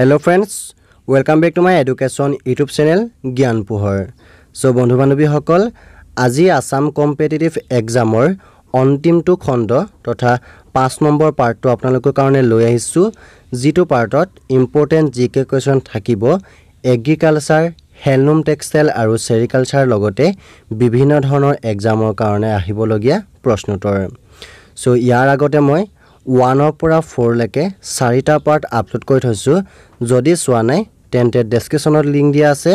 hello' friends welcome back to my education YouTube channel Gyan Pohor চ' বন্ধু বান্ধৱীসকল আজি Assam competitive এক্সামৰ অন্তিমটো খণ্ড তথা পাঁচ নম্বৰ পাৰ্টটো আপোনালোকৰ কাৰণে লৈ আহিছোঁ যিটো পাৰ্টত ইম্পৰ্টেণ্ট জি কে কুৱেশ্যন থাকিব এগ্ৰিকালচাৰ হেণ্ডলুম টেক্সটাইল আৰু ছেৰিকালচাৰ লগতে বিভিন্ন ধৰণৰ এক্সামৰ কাৰণে আহিবলগীয়া প্ৰশ্নোত্তৰ চ' ইয়াৰ আগতে মই ওৱানৰ পৰা ফ'ৰলৈকে চাৰিটা পাৰ্ট আপলোড কৰি থৈছোঁ যদি চোৱা নাই তেন্তে ডেছক্ৰিপশ্যনত লিংক দিয়া আছে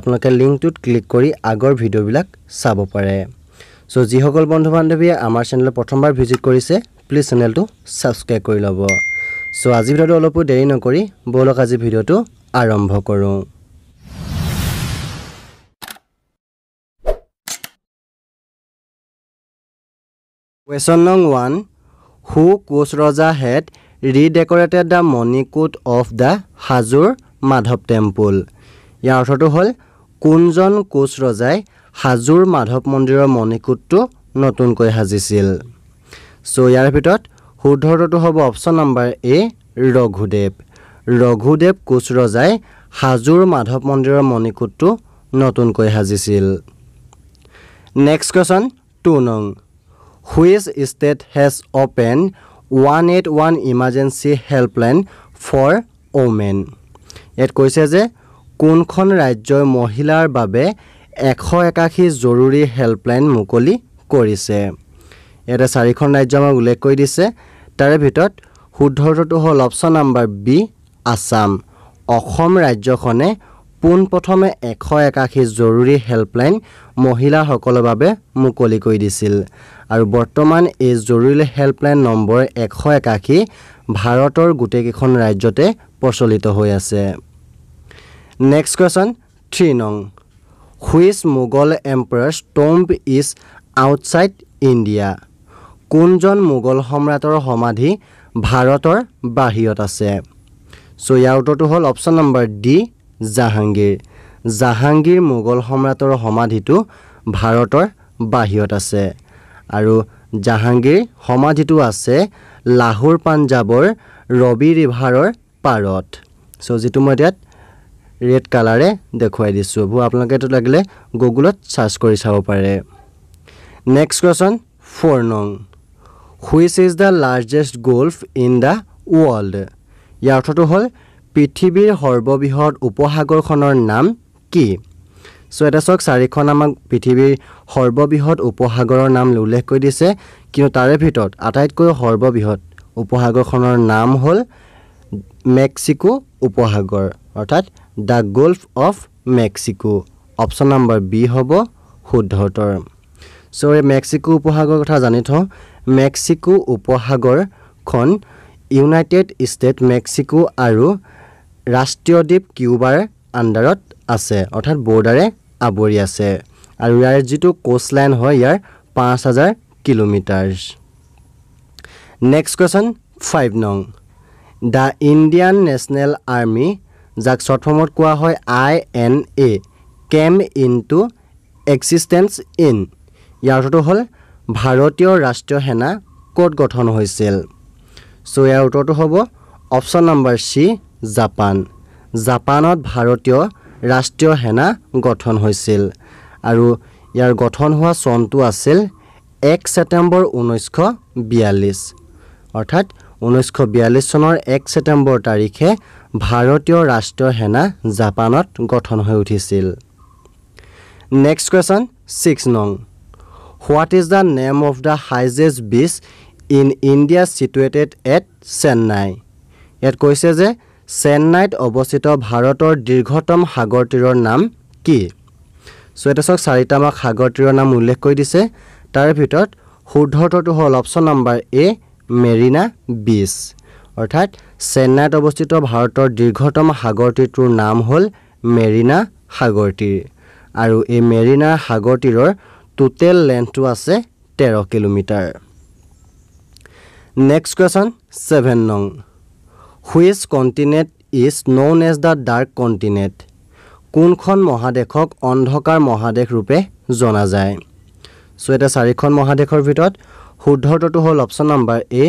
আপোনালোকে লিংকটোত ক্লিক কৰি আগৰ ভিডিঅ'বিলাক চাব পাৰে চ' যিসকল বন্ধু বান্ধৱীয়ে আমাৰ চেনেল প্ৰথমবাৰ ভিজিট কৰিছে প্লিজ চেনেলটো ছাবস্ক্ৰাইব কৰি ল'ব চ' আজি ভিডিঅ'টো অলপো দেৰি নকৰি ব'লক আজি ভিডিঅ'টো আৰম্ভ কৰোঁ কুৱেশ্যন নং ওৱান হু কোচ ৰজা had redecorated the Manikut of the Hajo Madhav temple ইয়াৰ অৰ্থটো হ'ল কোনজন কোচ ৰজাই হাজোৰ মাধৱ মন্দিৰৰ মণিকোটটো নতুনকৈ সাজিছিল চ' ইয়াৰ ভিতৰত শুদ্ধটো হ'ব option number A Raghudev Raghudev Koch ৰজাই হাজোৰ মাধৱ মন্দিৰৰ মণিকোটটো নতুনকৈ সাজিছিল নেক্সট কুৱেশ্যন টু নং which state has open one eight one emergency helpline for women ইয়াত কৈছে যে কোনখন ৰাজ্যই মহিলাৰ বাবে এশ একাশী জৰুৰী হেল্পলাইন মুকলি কৰিছে ইয়াতে চাৰিখন ৰাজ্য আমাক উল্লেখ কৰি দিছে তাৰে ভিতৰত শুদ্ধটো হ'ল option number B Assam Asom ৰাজ্যখনে পোনপ্ৰথমে এশ একাশী জৰুৰী হেল্পলাইন মহিলাসকলৰ বাবে মুকলি কৰি দিছিল আৰু বৰ্তমান এই জৰুৰী হেল্পলাইন নম্বৰ এশ একাশী ভাৰতৰ গোটেইকেইখন ৰাজ্যতে প্ৰচলিত হৈ আছে নেক্সট কুৱেশ্যন থ্ৰী নং which Mughal emperor tomb is outside India কোনজন মোগল সম্ৰাটৰ সমাধি ভাৰতৰ বাহিৰত আছে চ' ইয়াৰ উত্তৰটো হ'ল option number D Jahangir Jahangir Mughal সম্ৰাটৰ সমাধিটো ভাৰতৰ বাহিৰত আছে আৰু জাহাংগীৰ সমাধিটো আছে লাহোৰ পাঞ্জাৱৰ ৰবি ৰিভাৰৰ পাৰত চ' যিটো মই ইয়াত ৰেড কালাৰে দেখুৱাই দিছোঁ এইবোৰ আপোনালোকে এইটো লাগিলে গুগলত চাৰ্চ কৰি চাব পাৰে নেক্সট কুৱেশ্যন ফ'ৰ নং which is the largest gulf in the world ইয়াৰ অৰ্থটো হ'ল পৃথিৱীৰ সৰ্ববৃহৎ উপসাগৰখনৰ নাম কি চ' চুৱেটাছৰ চাৰিখন আমাক পৃথিৱীৰ সৰ্ববৃহৎ উপসাগৰৰ নাম উল্লেখ কৰি দিছে কিন্তু তাৰে ভিতৰত আটাইতকৈ সৰ্ববৃহৎ উপসাগৰখনৰ নাম হ'ল মেক্সিকো উপসাগৰ অৰ্থাৎ the gulf of Mexico option number B হ'ব শুদ্ধতৰ চ' এই মেক্সিকো উপসাগৰৰ কথা জানি থওঁ মেক্সিকো উপসাগৰখন ইউনাইটেড ষ্টেট মেক্সিকো আৰু ৰাষ্ট্ৰীয় দ্বীপ কিউবাৰ আণ্ডাৰত আছে অৰ্থাৎ বৰ্ডাৰে আৱৰি আছে আৰু ইয়াৰ যিটো কোষ্ট লাইন হয় ইয়াৰ পাঁচ হাজাৰ কিলোমিটাৰ নেক্সট কুৱেশ্যন ফাইভ নং দ্য ইণ্ডিয়ান নেশ্যনেল আৰ্মি যাক শ্বৰ্ট ফৰ্মত কোৱা হয় I N A came into existence in ইয়াৰ অৰ্থটো হ'ল ভাৰতীয় ৰাষ্ট্ৰীয় সেনা ক'ত গঠন হৈছিল চ' ইয়াৰ উত্তৰটো হ'ব অপশ্যন নম্বৰ চি জাপান জাপানত ভাৰতীয় ৰাষ্ট্ৰীয় সেনা গঠন হৈছিল আৰু ইয়াৰ গঠন হোৱা চনটো আছিল এক ছেপ্টেম্বৰ ঊনৈছশ বিয়াল্লিছ অৰ্থাৎ ঊনৈছশ বিয়াল্লিছ চনৰ এক ছেপ্টেম্বৰ তাৰিখে ভাৰতীয় ৰাষ্ট্ৰীয় সেনা জাপানত গঠন হৈ উঠিছিল নেক্সট কুৱেশ্যন ছিক্স নং what is the name of the highest beach in India situated at Chennai ইয়াত কৈছে যে চেন্নাইত অৱস্থিত ভাৰতৰ দীৰ্ঘতম সাগৰ নাম কি চুৱেটেছক চাৰিটামান সাগৰ তীৰৰ নাম উল্লেখ কৰি দিছে তাৰ ভিতৰত শুদ্ধৰ্থটো হ'ল option number A Marina beach অৰ্থাৎ চেন্নাইত অৱস্থিত ভাৰতৰ দীৰ্ঘতম সাগৰ নাম হ'ল মেৰিনা সাগৰ আৰু এই মেৰিনা সাগৰ তীৰৰ টোটেল লেন্থটো আছে তেৰ কিলোমিটাৰ নেক্সট কুৱেশ্যন ছেভেন নং which continent is known as the dark continent কোনখন মহাদেশক অন্ধকাৰ মহাদেশ ৰূপে জনা যায় চ' এতিয়া চাৰিখন মহাদেশৰ ভিতৰত শুদ্ধটো হ'ল option number A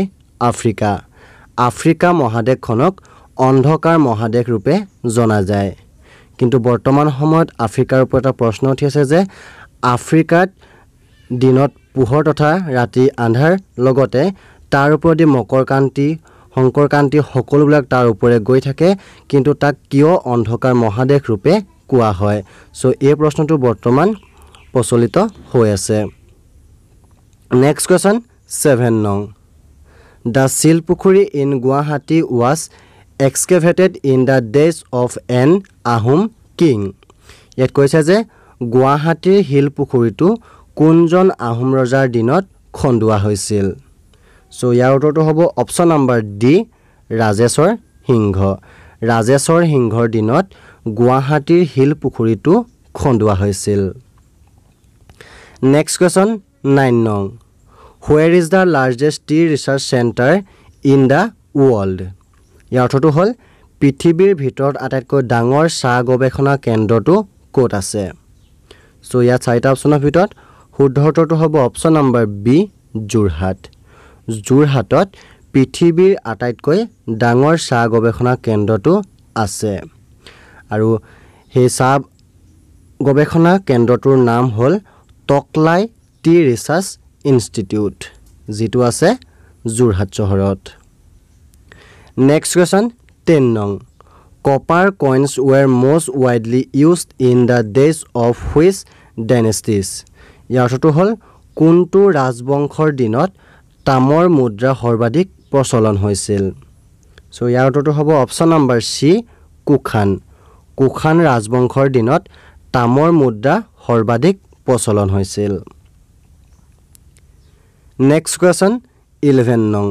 Africa Africa মহাদেশখনক অন্ধকাৰ মহাদেশ ৰূপে জনা যায় কিন্তু বৰ্তমান সময়ত আফ্ৰিকাৰ ওপৰত এটা প্ৰশ্ন উঠি আছে যে আফ্ৰিকাত দিনত পোহৰ তথা ৰাতি আন্ধাৰ লগতে তাৰ ওপৰেদি মকৰ কান্তি শংকৰকান্তি সকলোবিলাক তাৰ ওপৰে গৈ থাকে কিন্তু তাক কিয় অন্ধকাৰ মহাদেশ ৰূপে কোৱা হয় চ' এই প্ৰশ্নটো বৰ্তমান প্ৰচলিত হৈ আছে নেক্সট কুৱেশ্যন ছেভেন নং the Silpukhuri in Guwahati was excavated in the days of an Ahom king ইয়াত কৈছে যে গুৱাহাটীৰ শিলপুখুৰীটো কোনজন আহোম ৰজাৰ দিনত খন্দোৱা হৈছিল চ' ইয়াৰ উত্তৰটো হ'ব option number D Rajeshwar Singha Rajeshwar সিংহৰ দিনত গুৱাহাটীৰ শিল পুখুৰীটো খন্দোৱা হৈছিল নেক্সট কুৱেশ্যন নাইন নং where is the largest tea research centre in the world ইয়াৰ অৰ্থটো হ'ল পৃথিৱীৰ ভিতৰত আটাইতকৈ ডাঙৰ চাহ গৱেষণা কেন্দ্ৰটো ক'ত আছে চ' ইয়াত চাৰিটা অপশ্যনৰ ভিতৰত শুদ্ধ উত্তৰটো হ'ব অপশ্যন নম্বৰ বি যোৰহাট যোৰহাটত পৃথিৱীৰ আটাইতকৈ ডাঙৰ চাহ গৱেষণা কেন্দ্ৰটো আছে আৰু সেই চাহ গৱেষণা কেন্দ্ৰটোৰ নাম হ'ল টকলাই টি ৰিচাৰ্চ ইনষ্টিটিউট যিটো আছে যোৰহাট চহৰত নেক্সট কুৱেশ্যন টেন নং copper coins ৱেৰ most ৱাইডলি use in the days of which ডাইনেষ্টিছ ইয়াৰ অৰ্থটো হ'ল কোনটো ৰাজবংশৰ দিনত তামৰ মুদ্ৰা সৰ্বাধিক প্ৰচলন হৈছিল চ' ইয়াৰ উত্তৰটো হ'ব option number C Kushan Kushan ৰাজবংশৰ দিনত তামৰ মুদ্ৰা সৰ্বাধিক প্ৰচলন হৈছিল নেক্সট কুৱেশ্যন ইলেভেন নং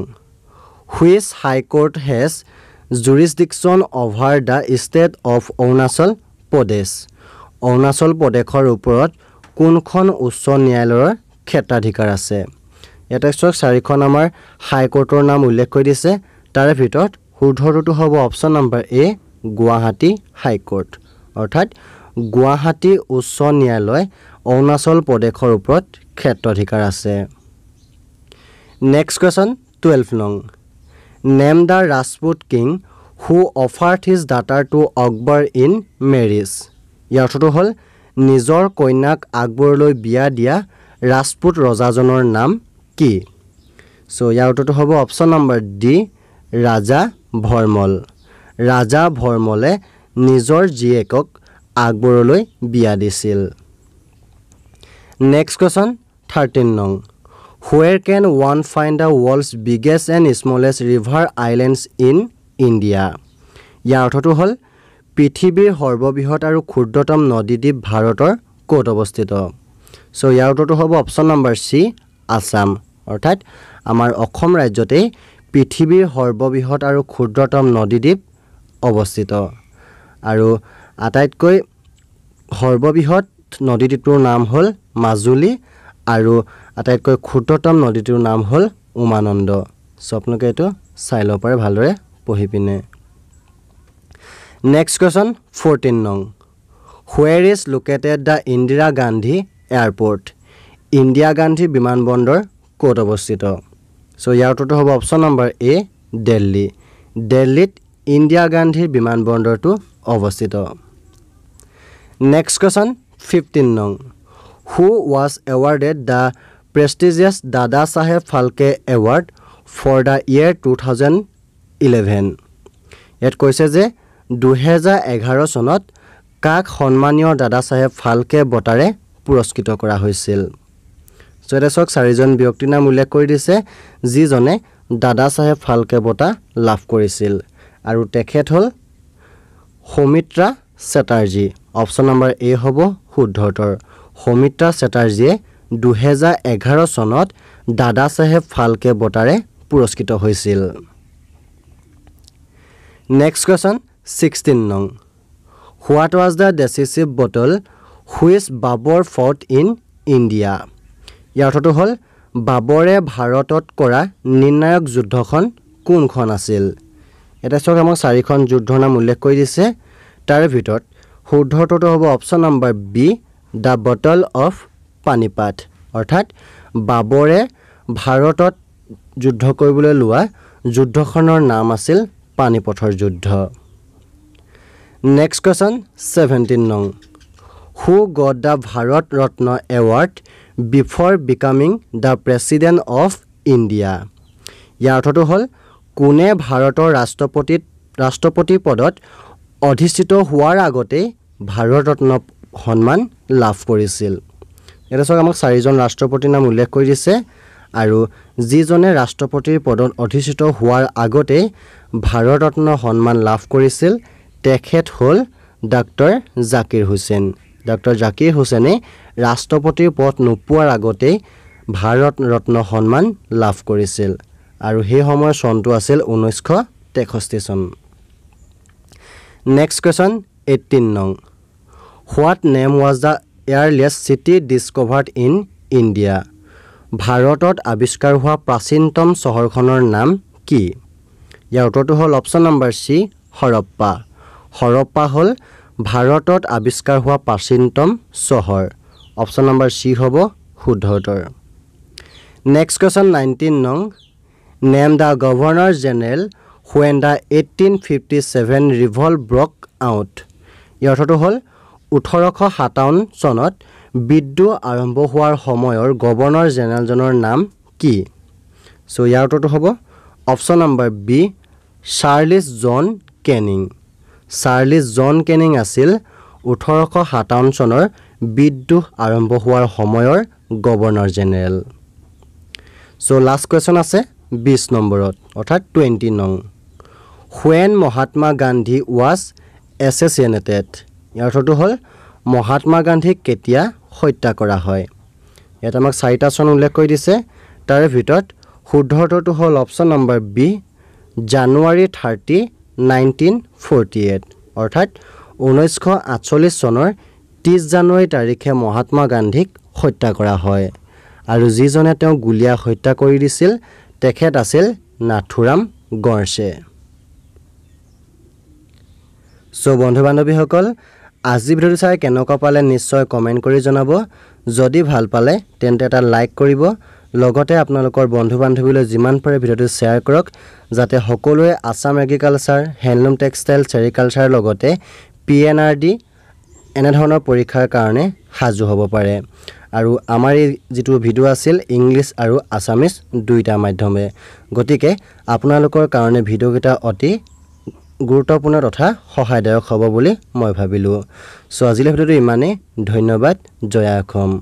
which high court has jurisdiction over the state of Arunachal Pradesh Arunachal প্ৰদেশৰ ওপৰত কোনখন উচ্চ ন্যায়ালয়ৰ ক্ষেত্ৰাধিকাৰ আছে ইয়াতে চাওক চাৰিখন আমাৰ হাইকোৰ্টৰ নাম উল্লেখ কৰি দিছে তাৰে ভিতৰত শুদ্ধৰটো হ'ব option number A Guwahati high court অৰ্থাৎ গুৱাহাটী উচ্চ ন্যায়ালয় অৰুণাচল প্ৰদেশৰ ওপৰত ক্ষেত্ৰাধিকাৰ আছে নেক্সট কুৱেশ্যন টুৱেলভ নং name the Rajput king who offered his daughter to Akbar in marriage ইয়াৰ অৰ্থটো হ'ল নিজৰ কন্যাক আকবৰলৈ বিয়া দিয়া ৰাজপুত ৰজাজনৰ নাম কি চ' ইয়াৰ উত্তৰটো হ'ব option number D Raja Bharmal Raja ভৰ্মলে নিজৰ জীয়েকক আকবৰলৈ বিয়া দিছিল নেক্সট কুৱেশ্যন থাৰ্টিন নং where can one find the world's biggest and smallest river islands in India ইয়াৰ অৰ্থটো হ'ল পৃথিৱীৰ সৰ্ববৃহৎ আৰু ক্ষুদ্ৰতম নদীদ্বীপ ভাৰতৰ ক'ত অৱস্থিত চ' ইয়াৰ উত্তৰটো হ'ব অপশ্যন নম্বৰ চি আছাম অৰ্থাৎ আমাৰ অসম ৰাজ্যতেই পৃথিৱীৰ সৰ্ববৃহৎ আৰু ক্ষুদ্ৰতম নদীদ্বীপ অৱস্থিত আৰু আটাইতকৈ সৰ্ববৃহৎ নদীদ্বীপটোৰ নাম হ'ল মাজুলী আৰু আটাইতকৈ ক্ষুদ্ৰতম নদীটোৰ নাম হ'ল উমানন্দ চ' আপোনালোকে এইটো চাই ল'ব পাৰে ভালদৰে পঢ়ি পিনে নেক্সট কুৱেশ্যন ফৰ্টিন নং where is located the Indira Gandhi airport Indira Gandhi বিমানবন্দৰ ক'ত অৱস্থিত চ' ইয়াৰ উত্তৰটো হ'ব অপশ্যন নম্বৰ এ দেল্লী দেল্লীত ইন্দিৰা গান্ধীৰ বিমানবন্দৰটো অৱস্থিত নেক্সট কুৱেশ্যন ফিফটিন নং who was awarded the prestigious Dadasaheb Phalke award for the year two thousand eleven ইয়াত কৈছে যে দুহেজাৰ এঘাৰ চনত কাক সন্মানীয় দাদা চাহেব ফাল্কে বঁটাৰে পুৰস্কৃত কৰা হৈছিল চৈতেশ্বৰক চাৰিজন ব্যক্তিৰ নাম উল্লেখ কৰি দিছে যিজনে দাদাচাহেব ফাল্কে বঁটা লাভ কৰিছিল আৰু তেখেত হ'ল Soumitra Chatterjee option number A হ'ব শুদ্ধ উত্তৰ সৌমিত্ৰা চেটাৰ্জীয়ে দুহেজাৰ এঘাৰ চনত দাদাচাহেব ফাল্কে বঁটাৰে পুৰস্কৃত হৈছিল নেক্সট কুৱেশ্যন ছিক্সটিন নং what was the decisive battle which Babur fought in India ইয়াৰ অৰ্থটো হ'ল বাবৰে ভাৰতত কৰা নিৰ্ণায়ক যুদ্ধখন কোনখন আছিল এতিয়া চাওক আমাক চাৰিখন যুদ্ধৰ নাম উল্লেখ কৰি দিছে তাৰে ভিতৰত শুদ্ধ অৰ্থটো হ'ব option number B the battle of Panipat অৰ্থাৎ বাবৰে ভাৰতত যুদ্ধ কৰিবলৈ লোৱা যুদ্ধখনৰ নাম আছিল পানীপথৰ যুদ্ধ নেক্সট কুৱেশ্যন ছেভেণ্টিন নং who got the Bharat Ratna award before becoming the president of India ইয়াৰ অৰ্থটো হ'ল কোনে ভাৰতৰ ৰাষ্ট্ৰপতিত ৰাষ্ট্ৰপতি পদত অধিষ্ঠিত হোৱাৰ আগতেই ভাৰত ৰত্ন সন্মান লাভ কৰিছিল ইয়াতে চাওক আমাক চাৰিজন ৰাষ্ট্ৰপতিৰ নাম উল্লেখ কৰি দিছে আৰু যিজনে ৰাষ্ট্ৰপতিৰ পদত অধিষ্ঠিত হোৱাৰ আগতেই ভাৰত ৰত্ন সন্মান লাভ কৰিছিল তেখেত হ'ল ডাক্তৰ জাকিৰ হুছেইন ডক্টৰ জাকিৰ হুছেনে ৰাষ্ট্ৰপতিৰ পদ নোপোৱাৰ আগতেই ভাৰত ৰত্ন সন্মান লাভ কৰিছিল আৰু সেই সময়ৰ চনটো আছিল ঊনৈছশ তেষষ্ঠি চন নেক্সট কুৱেশ্যন এইটিন নং what name was the earliest city discovered in India ভাৰতত আৱিষ্কাৰ হোৱা প্ৰাচীনতম চহৰখনৰ নাম কি ইয়াৰ উত্তৰটো হ'ল option number C Harappa Harappa হ'ল ভাৰতত আৱিষ্কাৰ হোৱা প্ৰাচীনতম চহৰ অপশ্যন নম্বৰ চি হ'ব শুদ্ধ উত্তৰ নেক্সট কুৱেশ্যন নাইনটিন নং name the governor general when the eighteen fifty seven revolt broke out ইয়াৰ অৰ্থটো হ'ল ওঠৰশ সাতাৱন্ন চনত বিদ্ৰোহ আৰম্ভ হোৱাৰ সময়ৰ গৱৰ্ণৰ জেনেৰেলজনৰ নাম কি চ' ইয়াৰ উত্তৰটো হ'ব option number B Charles John Canning Charles John Canning আছিল ওঠৰশ সাতাৱন্ন চনৰ বিদ্ৰোহ আৰম্ভ হোৱাৰ সময়ৰ governor general so' last question আছে বিছ নম্বৰত অৰ্থাৎ টুৱেণ্টি নং when Mahatma Gandhi was assassinated ইয়াৰ অৰ্থটো হ'ল মহাত্মা গান্ধীক কেতিয়া হত্যা কৰা হয় ইয়াত আমাক চাৰিটা চন উল্লেখ কৰি দিছে তাৰে ভিতৰত শুদ্ধ অৰ্থটো হ'ল option number B January thirty nineteen forty eight অৰ্থাৎ ঊনৈছশ আঠচল্লিছ চনৰ ত্ৰিছ জানুৱাৰী তাৰিখে মহাত্মা গান্ধীক হত্যা কৰা হয় আৰু যিজনে তেওঁক গুলীয়া হত্যা কৰি দিছিল তেখেত আছিল নাথুৰাম গড়ছে চ' বন্ধু বান্ধৱীসকল আজি ভিডিঅ'টো চাই কেনেকুৱা পালে নিশ্চয় কমেণ্ট কৰি জনাব যদি ভাল পালে তেন্তে এটা লাইক কৰিব লগতে আপোনালোকৰ বন্ধু বান্ধৱীলৈ যিমান পাৰে ভিডিঅ'টো শ্বেয়াৰ কৰক যাতে সকলোৱে Assam agriculture handloom textile sericulture লগতে পি এন আৰ ডি এনেধৰণৰ পৰীক্ষাৰ কাৰণে সাজু হ'ব পাৰে আৰু আমাৰ এই যিটো ভিডিঅ' আছিল ইংলিছ আৰু আছামিজ দুয়োটা মাধ্যমে গতিকে আপোনালোকৰ কাৰণে ভিডিঅ'কেইটা অতি গুৰুত্বপূৰ্ণ তথা সহায়দায়ক হ'ব বুলি মই ভাবিলোঁ চ' আজিলৈ ভিডিঅ'টো ইমানেই ধন্যবাদ জয়া অসম